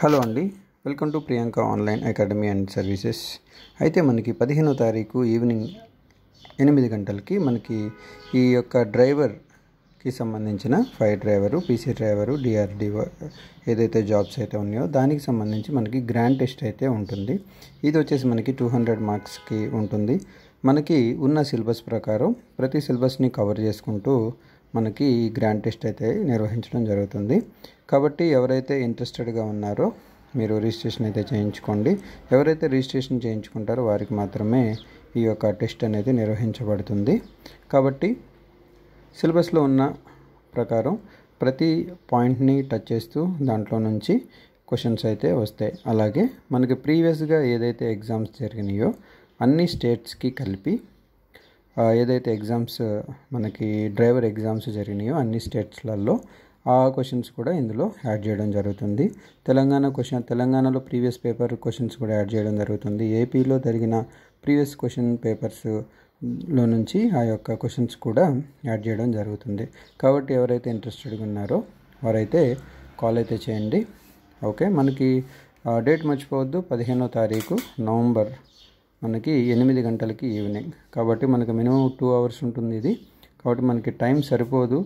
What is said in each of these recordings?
hello అండి welcome to Priyanka online academy and services అయితే మనకి పదిహేనో తారీఖు ఈవినింగ్ ఎనిమిది గంటలకి మనకి ఈ యొక్క డ్రైవర్కి సంబంధించిన fire driver PC driver DRDO ఏదైతే జాబ్స్ అయితే ఉన్నాయో దానికి సంబంధించి మనకి గ్రాండ్ టెస్ట్ అయితే ఉంటుంది ఇది వచ్చేసి మనకి టూ హండ్రెడ్ మార్క్స్కి ఉంటుంది మనకి ఉన్న సిలబస్ ప్రకారం ప్రతి సిలబస్ని కవర్ చేసుకుంటూ మనకి ఈ గ్రాండ్ టెస్ట్ అయితే నిర్వహించడం జరుగుతుంది కాబట్టి ఎవరైతే ఇంట్రెస్టెడ్గా ఉన్నారో మీరు రిజిస్ట్రేషన్ అయితే చేయించుకోండి ఎవరైతే రిజిస్ట్రేషన్ చేయించుకుంటారో వారికి మాత్రమే ఈ యొక్క టెస్ట్ అనేది నిర్వహించబడుతుంది కాబట్టి సిలబస్లో ఉన్న ప్రకారం ప్రతి పాయింట్ని టచ్ చేస్తూ దాంట్లో నుంచి క్వశ్చన్స్ అయితే వస్తాయి అలాగే మనకి ప్రీవియస్గా ఏదైతే ఎగ్జామ్స్ జరిగినాయో అన్ని స్టేట్స్కి కలిపి ఏదైతే ఎగ్జామ్స్ మనకి డ్రైవర్ ఎగ్జామ్స్ జరిగినాయో అన్ని స్టేట్స్లలో ఆ క్వశ్చన్స్ కూడా ఇందులో యాడ్ చేయడం జరుగుతుంది తెలంగాణ క్వశ్చన్ తెలంగాణలో ప్రీవియస్ పేపర్ క్వశ్చన్స్ కూడా యాడ్ చేయడం జరుగుతుంది ఏపీలో జరిగిన ప్రీవియస్ క్వశ్చన్ పేపర్స్ లో నుంచి ఆ యొక్క క్వశ్చన్స్ కూడా యాడ్ చేయడం జరుగుతుంది కాబట్టి ఎవరైతే ఇంట్రెస్టెడ్గా ఉన్నారో వారైతే కాల్ అయితే చేయండి ఓకే మనకి డేట్ మర్చిపోవద్దు పదిహేనో తారీఖు నవంబర్ మనకి ఎనిమిది గంటలకి ఈవినింగ్ కాబట్టి మనకి మినిమం టూ అవర్స్ ఉంటుంది ఇది కాబట్టి మనకి టైం సరిపోదు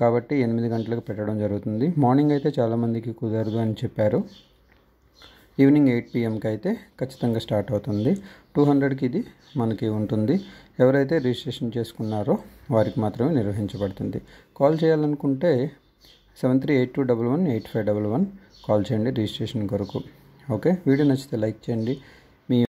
కాబట్టి ఎనిమిది గంటలకు పెట్టడం జరుగుతుంది మార్నింగ్ అయితే చాలామందికి కుదరదు అని చెప్పారు ఈవినింగ్ ఎయిట్ పిఎంకి అయితే ఖచ్చితంగా స్టార్ట్ అవుతుంది టూ హండ్రెడ్కి ఇది మనకి ఉంటుంది ఎవరైతే రిజిస్ట్రేషన్ చేసుకున్నారో వారికి మాత్రమే నిర్వహించబడుతుంది కాల్ చేయాలనుకుంటే seven three eight two double one eight five double one call చేయండి రిజిస్ట్రేషన్ కొరకు ఓకే వీడియో నచ్చితే లైక్ చేయండి